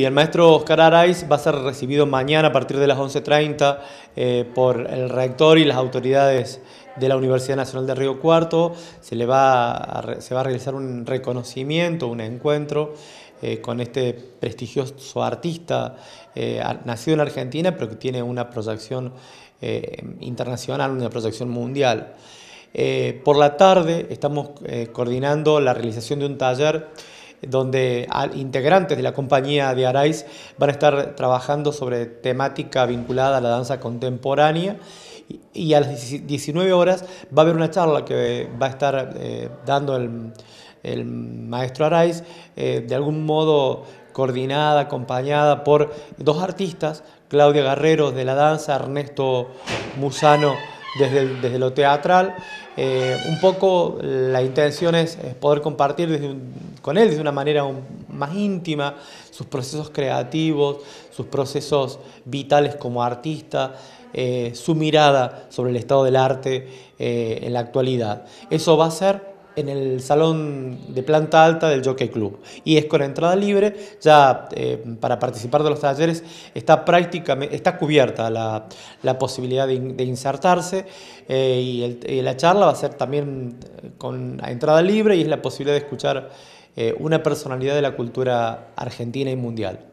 Y el maestro Oscar Araiz va a ser recibido mañana a partir de las 11.30 eh, por el rector y las autoridades de la Universidad Nacional de Río Cuarto. Se, le va a, se va a realizar un reconocimiento, un encuentro eh, con este prestigioso artista eh, nacido en Argentina, pero que tiene una proyección internacional, una proyección mundial. por la tarde estamos coordinando la realización de un taller donde integrantes de la compañía de Araiz van a estar trabajando sobre temática vinculada a la danza contemporánea y a las 19 horas va a haber una charla que va a estar eh, dando el, maestro Araiz, eh, de algún modo coordinada, acompañada por dos artistas, Claudia Guerrero de la danza, Ernesto Musano desde, desde lo teatral. Eh, un poco la intención es poder compartir desde un con él de una manera más íntima, sus procesos creativos, sus procesos vitales como artista, eh, su mirada sobre el estado del arte eh, en la actualidad. Eso va a ser en el salón de planta alta del Jockey Club y es con entrada libre, ya eh, para participar de los talleres está prácticamente, está cubierta la, posibilidad de, insertarse y, y la charla va a ser también con entrada libre y es la posibilidad de escuchar eh, una personalidad de la cultura argentina y mundial.